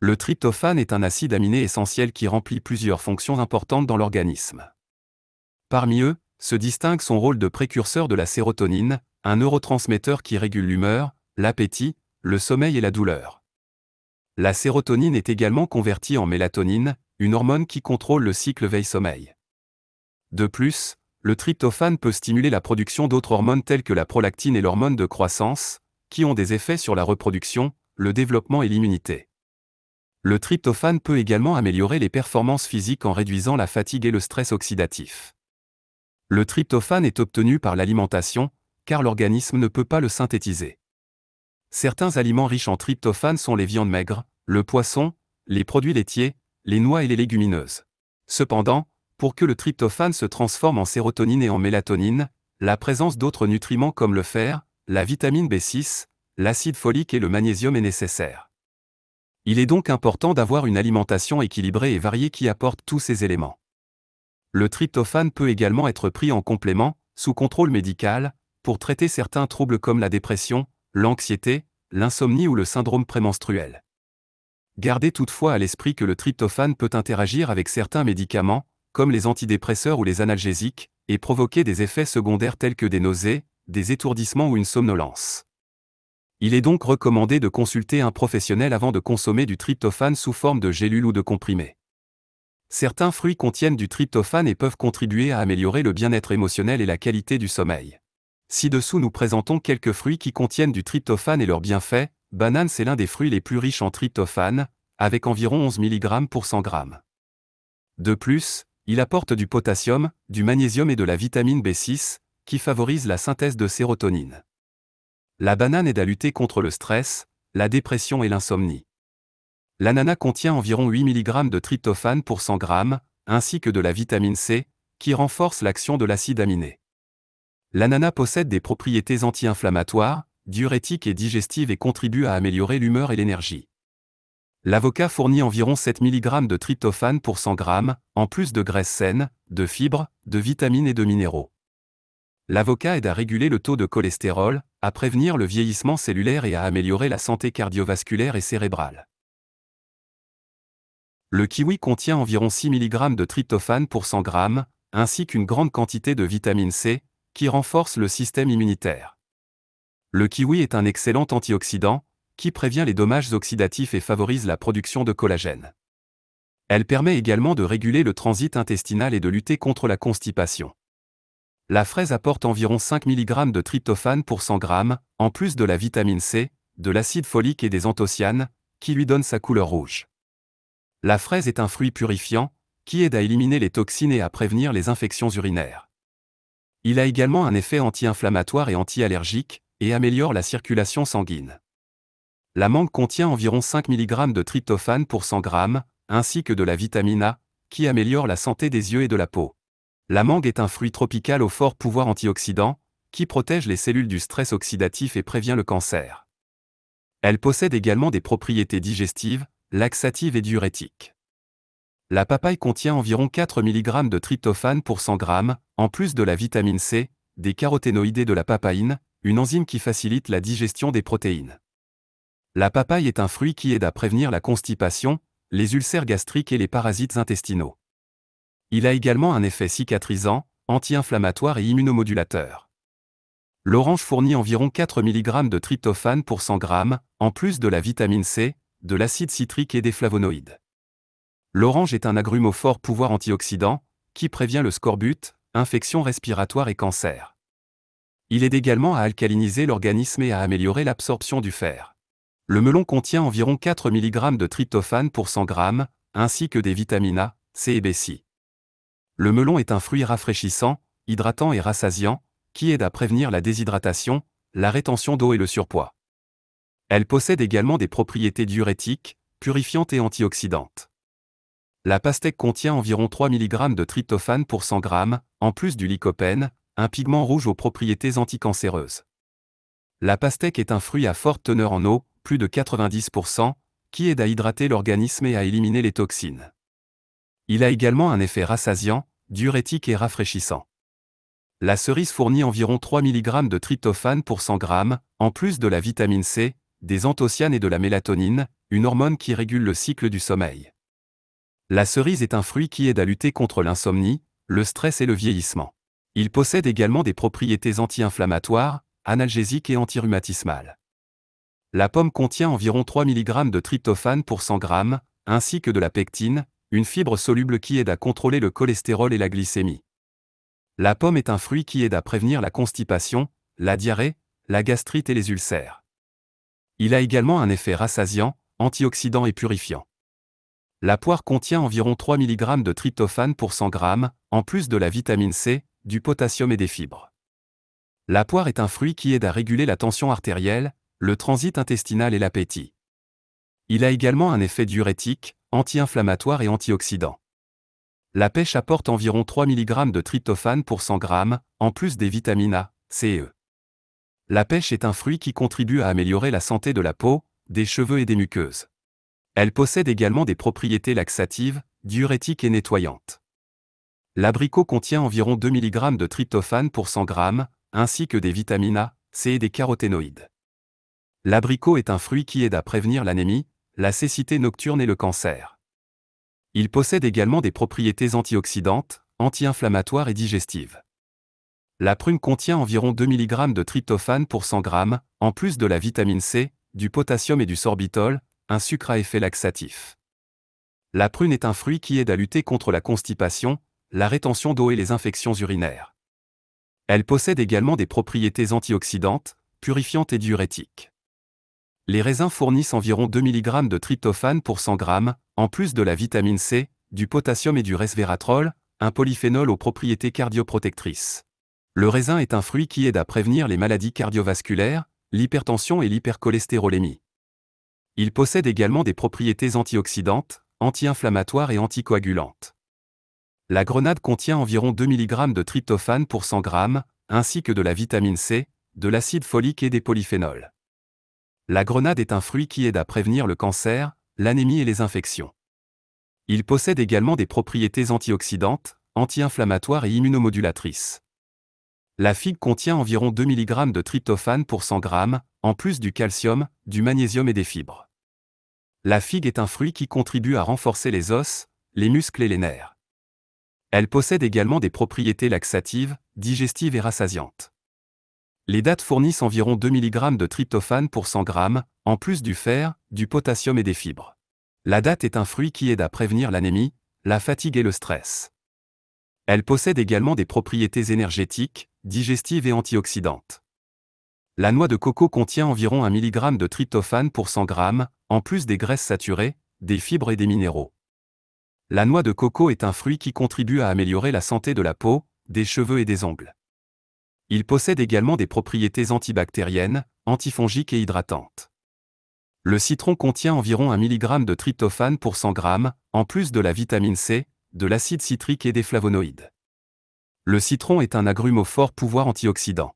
Le tryptophane est un acide aminé essentiel qui remplit plusieurs fonctions importantes dans l'organisme. Parmi eux, se distingue son rôle de précurseur de la sérotonine, un neurotransmetteur qui régule l'humeur, l'appétit, le sommeil et la douleur. La sérotonine est également convertie en mélatonine, une hormone qui contrôle le cycle veille-sommeil. De plus, le tryptophane peut stimuler la production d'autres hormones telles que la prolactine et l'hormone de croissance, qui ont des effets sur la reproduction, le développement et l'immunité. Le tryptophane peut également améliorer les performances physiques en réduisant la fatigue et le stress oxydatif. Le tryptophane est obtenu par l'alimentation, car l'organisme ne peut pas le synthétiser. Certains aliments riches en tryptophane sont les viandes maigres, le poisson, les produits laitiers, les noix et les légumineuses. Cependant, pour que le tryptophane se transforme en sérotonine et en mélatonine, la présence d'autres nutriments comme le fer, la vitamine B6, l'acide folique et le magnésium est nécessaire. Il est donc important d'avoir une alimentation équilibrée et variée qui apporte tous ces éléments. Le tryptophane peut également être pris en complément, sous contrôle médical, pour traiter certains troubles comme la dépression, l'anxiété, l'insomnie ou le syndrome prémenstruel. Gardez toutefois à l'esprit que le tryptophane peut interagir avec certains médicaments, comme les antidépresseurs ou les analgésiques, et provoquer des effets secondaires tels que des nausées, des étourdissements ou une somnolence. Il est donc recommandé de consulter un professionnel avant de consommer du tryptophane sous forme de gélules ou de comprimé. Certains fruits contiennent du tryptophane et peuvent contribuer à améliorer le bien-être émotionnel et la qualité du sommeil. Ci-dessous, nous présentons quelques fruits qui contiennent du tryptophane et leurs bienfaits. Banane, c'est l'un des fruits les plus riches en tryptophane, avec environ 11 mg pour 100 g. De plus, il apporte du potassium, du magnésium et de la vitamine B6, qui favorise la synthèse de sérotonine. La banane aide à lutter contre le stress, la dépression et l'insomnie. L'ananas contient environ 8 mg de tryptophane pour 100 g, ainsi que de la vitamine C, qui renforce l'action de l'acide aminé. L'ananas possède des propriétés anti-inflammatoires, diurétiques et digestives et contribue à améliorer l'humeur et l'énergie. L'avocat fournit environ 7 mg de tryptophane pour 100 g, en plus de graisses saines, de fibres, de vitamines et de minéraux. L'avocat aide à réguler le taux de cholestérol, à prévenir le vieillissement cellulaire et à améliorer la santé cardiovasculaire et cérébrale. Le kiwi contient environ 6 mg de tryptophane pour 100 g, ainsi qu'une grande quantité de vitamine C, qui renforce le système immunitaire. Le kiwi est un excellent antioxydant, qui prévient les dommages oxydatifs et favorise la production de collagène. Elle permet également de réguler le transit intestinal et de lutter contre la constipation. La fraise apporte environ 5 mg de tryptophane pour 100 g, en plus de la vitamine C, de l'acide folique et des anthocyanes, qui lui donnent sa couleur rouge. La fraise est un fruit purifiant, qui aide à éliminer les toxines et à prévenir les infections urinaires. Il a également un effet anti-inflammatoire et anti-allergique, et améliore la circulation sanguine. La mangue contient environ 5 mg de tryptophane pour 100 g, ainsi que de la vitamine A, qui améliore la santé des yeux et de la peau. La mangue est un fruit tropical au fort pouvoir antioxydant, qui protège les cellules du stress oxydatif et prévient le cancer. Elle possède également des propriétés digestives, laxatives et diurétiques. La papaye contient environ 4 mg de tryptophane pour 100 g, en plus de la vitamine C, des caroténoïdes et de la papaïne, une enzyme qui facilite la digestion des protéines. La papaye est un fruit qui aide à prévenir la constipation, les ulcères gastriques et les parasites intestinaux. Il a également un effet cicatrisant, anti-inflammatoire et immunomodulateur. L'orange fournit environ 4 mg de tryptophane pour 100 g, en plus de la vitamine C, de l'acide citrique et des flavonoïdes. L'orange est un agrume au fort pouvoir antioxydant, qui prévient le scorbut, infections respiratoires et cancer. Il aide également à alcaliniser l'organisme et à améliorer l'absorption du fer. Le melon contient environ 4 mg de tryptophane pour 100 g, ainsi que des vitamines A, C et B6. Le melon est un fruit rafraîchissant, hydratant et rassasiant, qui aide à prévenir la déshydratation, la rétention d'eau et le surpoids. Elle possède également des propriétés diurétiques, purifiantes et antioxydantes. La pastèque contient environ 3 mg de tryptophane pour 100 g, en plus du lycopène, un pigment rouge aux propriétés anticancéreuses. La pastèque est un fruit à forte teneur en eau, plus de 90%, qui aide à hydrater l'organisme et à éliminer les toxines. Il a également un effet rassasiant, diurétique et rafraîchissant. La cerise fournit environ 3 mg de tryptophane pour 100 g, en plus de la vitamine C, des anthocyanes et de la mélatonine, une hormone qui régule le cycle du sommeil. La cerise est un fruit qui aide à lutter contre l'insomnie, le stress et le vieillissement. Il possède également des propriétés anti-inflammatoires, analgésiques et antirhumatismales. La pomme contient environ 3 mg de tryptophane pour 100 g, ainsi que de la pectine, une fibre soluble qui aide à contrôler le cholestérol et la glycémie. La pomme est un fruit qui aide à prévenir la constipation, la diarrhée, la gastrite et les ulcères. Il a également un effet rassasiant, antioxydant et purifiant. La poire contient environ 3 mg de tryptophane pour 100 g, en plus de la vitamine C, du potassium et des fibres. La poire est un fruit qui aide à réguler la tension artérielle, le transit intestinal et l'appétit. Il a également un effet diurétique, anti inflammatoire et antioxydant. La pêche apporte environ 3 mg de tryptophane pour 100 g, en plus des vitamines A, C et E. La pêche est un fruit qui contribue à améliorer la santé de la peau, des cheveux et des muqueuses. Elle possède également des propriétés laxatives, diurétiques et nettoyantes. L'abricot contient environ 2 mg de tryptophane pour 100 g, ainsi que des vitamines A, C et des caroténoïdes. L'abricot est un fruit qui aide à prévenir l'anémie, la cécité nocturne et le cancer. Il possède également des propriétés antioxydantes, anti-inflammatoires et digestives. La prune contient environ 2 mg de tryptophane pour 100 g, en plus de la vitamine C, du potassium et du sorbitol, un sucre à effet laxatif. La prune est un fruit qui aide à lutter contre la constipation, la rétention d'eau et les infections urinaires. Elle possède également des propriétés antioxydantes, purifiantes et diurétiques. Les raisins fournissent environ 2 mg de tryptophane pour 100 g, en plus de la vitamine C, du potassium et du resveratrol, un polyphénol aux propriétés cardioprotectrices. Le raisin est un fruit qui aide à prévenir les maladies cardiovasculaires, l'hypertension et l'hypercholestérolémie. Il possède également des propriétés antioxydantes, anti-inflammatoires et anticoagulantes. La grenade contient environ 2 mg de tryptophane pour 100 g, ainsi que de la vitamine C, de l'acide folique et des polyphénols. La grenade est un fruit qui aide à prévenir le cancer, l'anémie et les infections. Il possède également des propriétés antioxydantes, anti-inflammatoires et immunomodulatrices. La figue contient environ 2 mg de tryptophane pour 100 g, en plus du calcium, du magnésium et des fibres. La figue est un fruit qui contribue à renforcer les os, les muscles et les nerfs. Elle possède également des propriétés laxatives, digestives et rassasiantes. Les dates fournissent environ 2 mg de tryptophane pour 100 g, en plus du fer, du potassium et des fibres. La date est un fruit qui aide à prévenir l'anémie, la fatigue et le stress. Elle possède également des propriétés énergétiques, digestives et antioxydantes. La noix de coco contient environ 1 mg de tryptophane pour 100 g, en plus des graisses saturées, des fibres et des minéraux. La noix de coco est un fruit qui contribue à améliorer la santé de la peau, des cheveux et des ongles. Il possède également des propriétés antibactériennes, antifongiques et hydratantes. Le citron contient environ 1 mg de tryptophane pour 100 g, en plus de la vitamine C, de l'acide citrique et des flavonoïdes. Le citron est un agrume au fort pouvoir antioxydant.